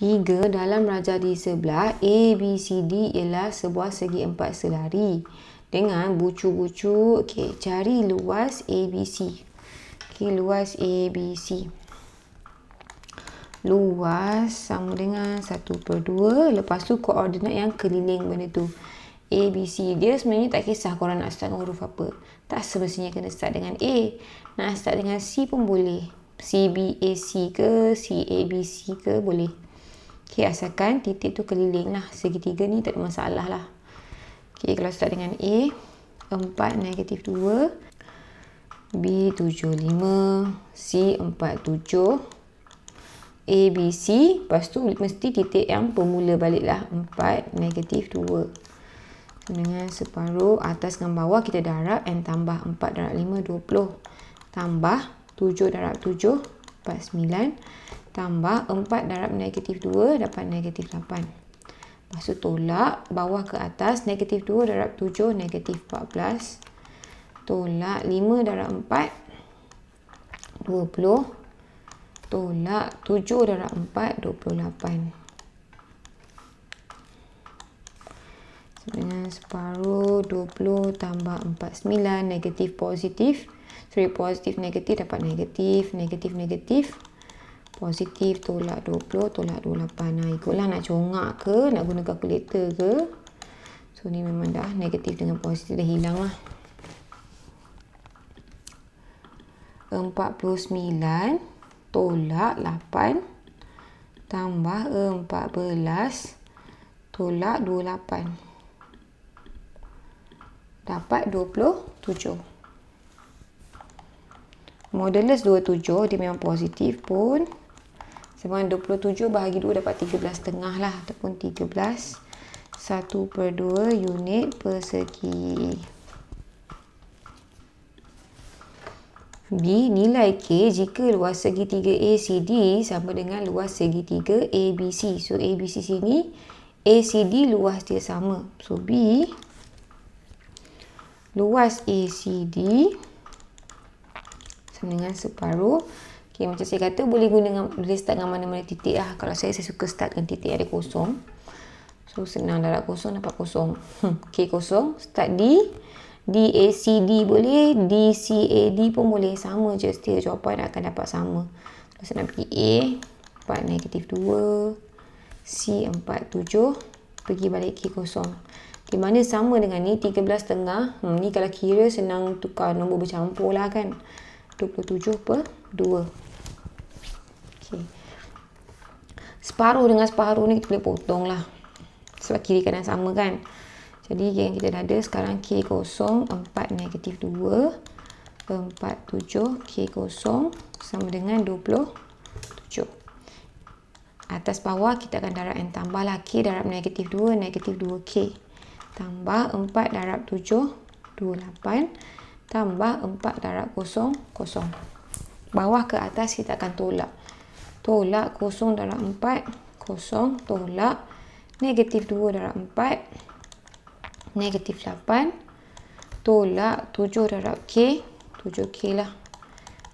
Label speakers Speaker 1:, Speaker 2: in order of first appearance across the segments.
Speaker 1: Tiga, dalam raja di sebelah, A, B, C, D ialah sebuah segi empat selari. Dengan bucu-bucu, okay, cari luas A, B, C. Okay, luas A, B, C. Luas sama dengan 1 per 2. Lepas tu, koordinat yang keliling benda tu. A, B, C. Dia sebenarnya tak kisah korang nak start dengan huruf apa. Tak semestinya kena start dengan A. Nak start dengan C pun boleh. C, B, A, C ke C, A, B, C ke Boleh. Okay, asalkan titik tu keliling lah. Segitiga ni tak ada masalah lah. Okay, kalau start dengan A. 4, negatif 2. B, 7, 5. C, 4, 7. A, B, C. Lepas tu mesti titik yang pemula balik lah. 4, negatif 2. Dengan separuh atas dengan bawah kita darab n tambah 4 darab 5, 20. Tambah 7 darab 7, 49 tambah 4 darab negatif 2 dapat negatif 8. Lepas tu tolak bawah ke atas negatif 2 darab 7 negatif 14. Tolak 5 darab 4 20. Tolak 7 darab 4 28. Sebenarnya separuh 20 tambah 49 negatif positif. Sorry positif negatif dapat negatif. Negatif negatif positif tolak 20 tolak 28 nah, ikutlah nak congak ke nak guna kalkulator ke so ni memang dah negatif dengan positif dah hilang lah 49 tolak 8 tambah 14 tolak 28 dapat 27 modulus 27 dia memang positif pun sama dengan 27 bahagi 2 dapat 13 setengah lah ataupun 13 1 per 2 unit persegi. B, nilai K jika luas segi 3 ACD sama dengan luas segi 3 ABC. So, ABC sini, ACD luas dia sama. So, B, luas ACD sama dengan separuh Okay, macam saya kata boleh guna dengan, boleh start dengan mana-mana titik lah. Kalau saya, saya suka start dengan titik ada kosong. So, senang darab kosong, dapat kosong. Hmm, K kosong, start D. D, A, C, D boleh. D, C, A, D pun boleh. Sama je setiap jawapan akan dapat sama. Kalau saya nak pergi A, 4, negatif 2. C, 4, 7. Pergi balik K kosong. Di mana sama dengan ni, 13 tengah. Hmm, ni kalau kira senang tukar nombor bercampur lah kan. 27 per 2. Okey. Separuh dengan separuh ni kita boleh potong lah. Sebab kiri kanan sama kan. Jadi yang kita dah ada sekarang K kosong 4 negatif 2. 47 K kosong sama dengan 27. Atas bawah kita akan darab n tambah lah. K darab negatif 2, negatif 2K. Tambah 4 darab 7, 28 tambah 4 darab kosong kosong bawah ke atas kita akan tolak tolak kosong darab empat kosong tolak negatif dua darab empat negatif lapan tolak tujuh darab K tujuh k lah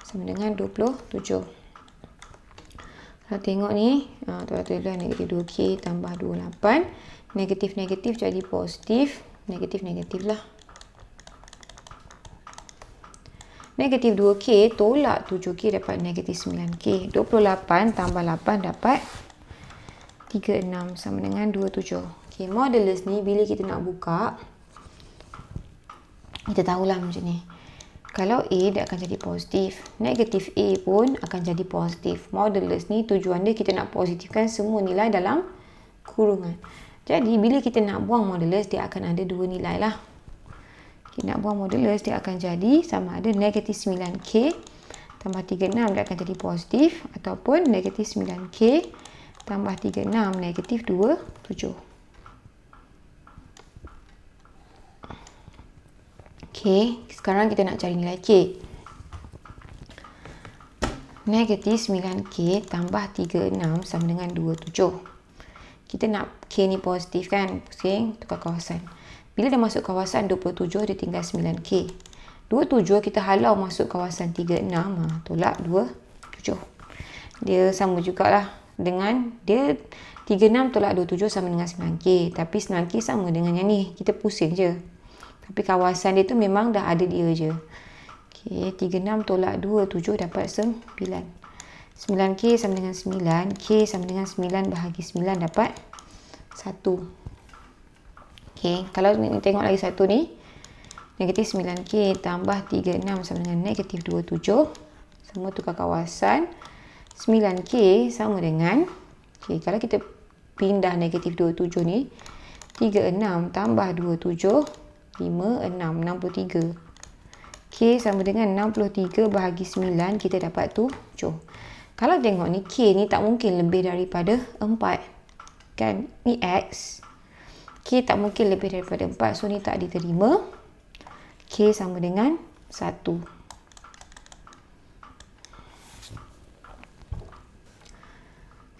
Speaker 1: sama dengan dua puluh tujuh kalau tengok ni ha, tolak tolak negatif dua k tambah dua lapan negatif negatif jadi positif negatif negatif lah Negatif 2K tolak 7K dapat negatif 9K. 28 tambah 8 dapat 36 sama dengan 27. Okay, modulus ni bila kita nak buka, kita tahulah macam ni. Kalau A dia akan jadi positif. Negatif A pun akan jadi positif. Modulus ni tujuan dia kita nak positifkan semua nilai dalam kurungan. Jadi bila kita nak buang modulus dia akan ada dua nilai lah. Okay, nak buang modulus dia akan jadi sama ada negatif 9K tambah 36 dia akan jadi positif ataupun negatif 9K tambah 36 negatif 27. Okay, sekarang kita nak cari nilai K. Negatif 9K tambah 36 sama dengan 27. Kita nak K ni positif kan? Pusing, tukar kawasan. Bila dia masuk kawasan 27, dia tinggal 9K. 27 kita halau masuk kawasan 36. Ha, ah, tolak 27. Dia sama lah dengan dia 36 tolak 27 sama dengan 9K. Tapi 9K sama dengan yang ni. Kita pusing je. Tapi kawasan dia tu memang dah ada dia je. Okay, 36 tolak 27 dapat 9. 9K sama dengan 9. K sama dengan 9 bahagi 9 dapat 1. Okey, kalau ni tengok lagi satu ni negatif 9k tambah 36 sama dengan negatif 27 semua tukar kawasan 9k sama dengan okey kalau kita pindah negatif 27 ni 36 tambah 27 56 63 K sama dengan 63 bahagi 9 kita dapat 7. Kalau tengok ni K ni tak mungkin lebih daripada 4. Kan? Ni X. K tak mungkin lebih daripada 4. So, ni tak diterima. K sama dengan 1.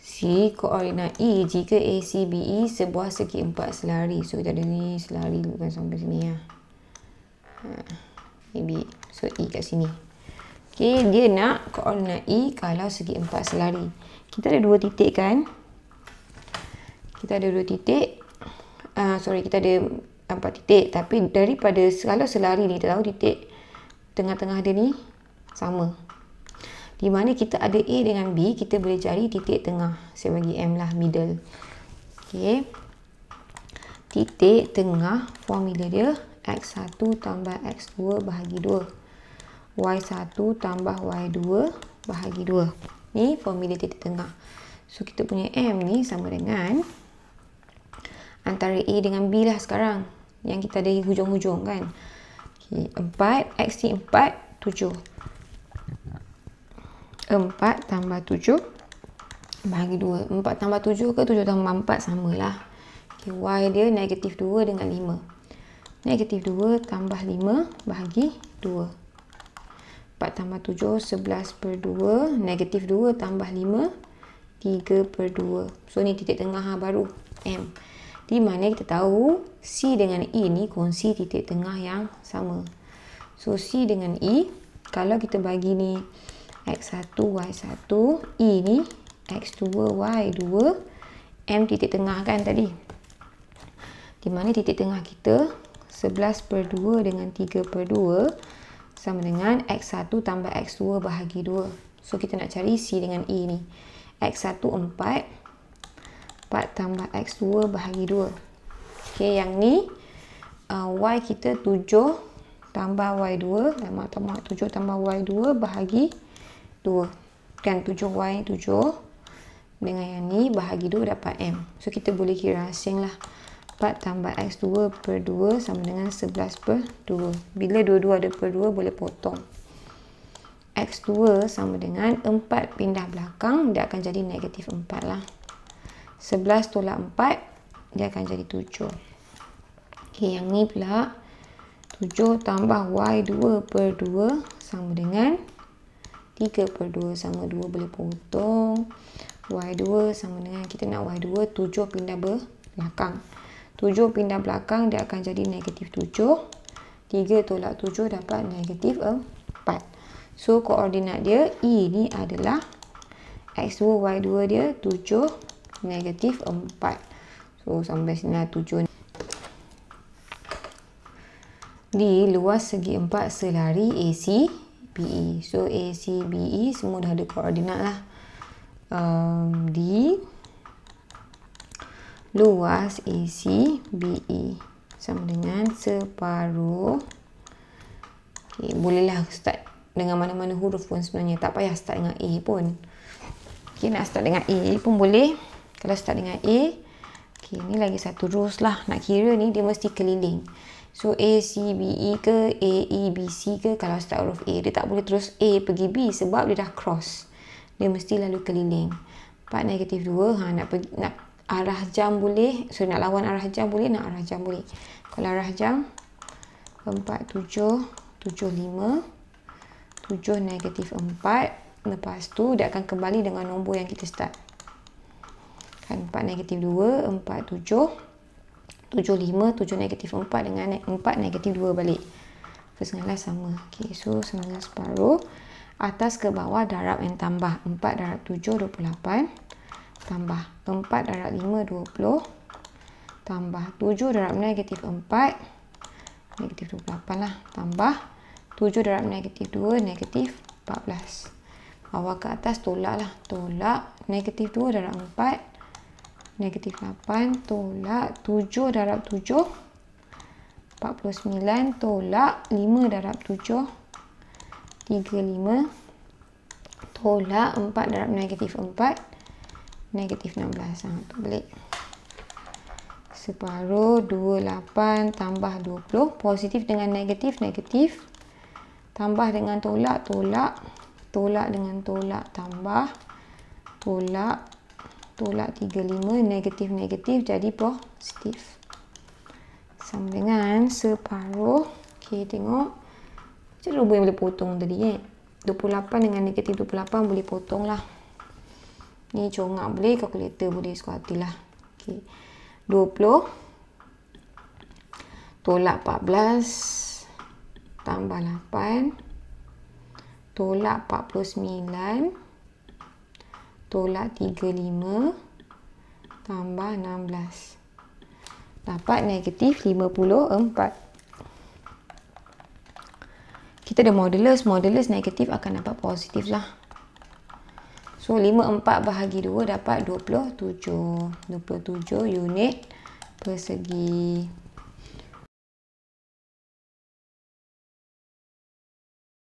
Speaker 1: C, koordinat E. Jika A, C, B, E sebuah segi 4 selari. So, kita ada ni selari bukan sampai sini. Ya. Ha, B. So, E kat sini. K, dia nak koordinat E kalau segi 4 selari. Kita ada dua titik kan? Kita ada dua titik. Ah, sorry kita ada empat titik tapi daripada kalau selari ni tahu titik tengah-tengah dia ni sama di mana kita ada A dengan B kita boleh cari titik tengah saya bagi M lah middle ok titik tengah formula dia X1 tambah X2 bahagi 2 Y1 tambah Y2 bahagi 2 ni formula titik tengah so kita punya M ni sama dengan antara A dengan B lah sekarang yang kita ada hujung-hujung kan okay. 4 X ni 4 7 4 tambah 7 bahagi 2 4 tambah 7 ke 7 tambah 4 samalah okay. Y dia negatif 2 dengan 5 negatif 2 tambah 5 bahagi 2 4 tambah 7 11 per 2 negatif 2 tambah 5 3 per 2 so ni titik tengah ha, baru M di mana kita tahu C dengan E ni kongsi titik tengah yang sama. So C dengan E, kalau kita bagi ni X1, Y1, E ni X2, Y2, M titik tengah kan tadi. Di mana titik tengah kita 11 per 2 dengan 3 per 2 sama dengan X1 tambah X2 bahagi 2. So kita nak cari C dengan E ni. X1 4, 4 tambah X2 bahagi 2 ok yang ni uh, Y kita 7 tambah Y2 tambah 7 tambah Y2 bahagi 2 kan 7 Y 7 dengan yang ni bahagi 2 dapat M so kita boleh kira asing lah 4 tambah X2 per 2 sama dengan 11 per 2 bila dua dua ada per 2 boleh potong X2 sama dengan 4 pindah belakang dia akan jadi negatif 4 lah 11 tolak 4 dia akan jadi 7 okay, yang ni pula 7 tambah Y 2 per 2 sama dengan 3 per 2 sama 2 boleh potong Y2 sama dengan kita nak Y2 7 pindah belakang 7 pindah belakang dia akan jadi negatif 7 3 tolak 7 dapat negatif 4 so koordinat dia E ni adalah X2 Y2 dia 7 negatif 4 so sampai sini lah 7 di luas segi 4 selari AC BE so AC BE semua dah ada koordinat lah um, di luas AC BE sama dengan separuh okay, bolehlah start dengan mana-mana huruf pun sebenarnya tak payah start dengan A pun Okay, nak start dengan A pun boleh. Kalau start dengan A Okay, ni lagi satu rows lah Nak kira ni dia mesti keliling So A, C, B, E ke A, E, B, C ke Kalau start huruf A Dia tak boleh terus A pergi B Sebab dia dah cross Dia mesti lalu keliling 4 negatif 2 ha, nak, pergi, nak arah jam boleh So nak lawan arah jam boleh Nak arah jam boleh Kalau arah jam 4, 7, 7, 5 7, negatif 4 Lepas tu dia akan kembali dengan nombor yang kita start kan 4 negatif 2 4 7 7 5 7 negatif 4 dengan 4 negatif 2 balik first dengan last sama okay, so sembilan separuh atas ke bawah darab yang tambah 4 darab 7 28 tambah 4 darab 5 20 tambah 7 darab negatif 4 negatif 28 lah tambah 7 darab negatif 2 negatif 14 bawah ke atas tolak lah tolak negatif 2 darab 4 negatif 8 tolak 7 darab 7 49 tolak 5 darab 7 35 tolak 4 darab negatif 4 negatif 16 ha, ah, tu balik separuh 28 tambah 20 positif dengan negatif negatif tambah dengan tolak tolak tolak dengan tolak tambah tolak tolak 35 negatif-negatif jadi positif sama dengan separuh ok tengok macam mana yang boleh potong tadi eh? 28 dengan negatif 28 boleh potong lah ni congak boleh kalkulator boleh suka hati lah ok 20 tolak 14 tambah 8 tolak 49 tolak 49 tolak 35 tambah 16 dapat negatif 54 kita ada modulus, modulus negatif akan dapat positif lah so 54 bahagi 2 dapat 27 27 unit persegi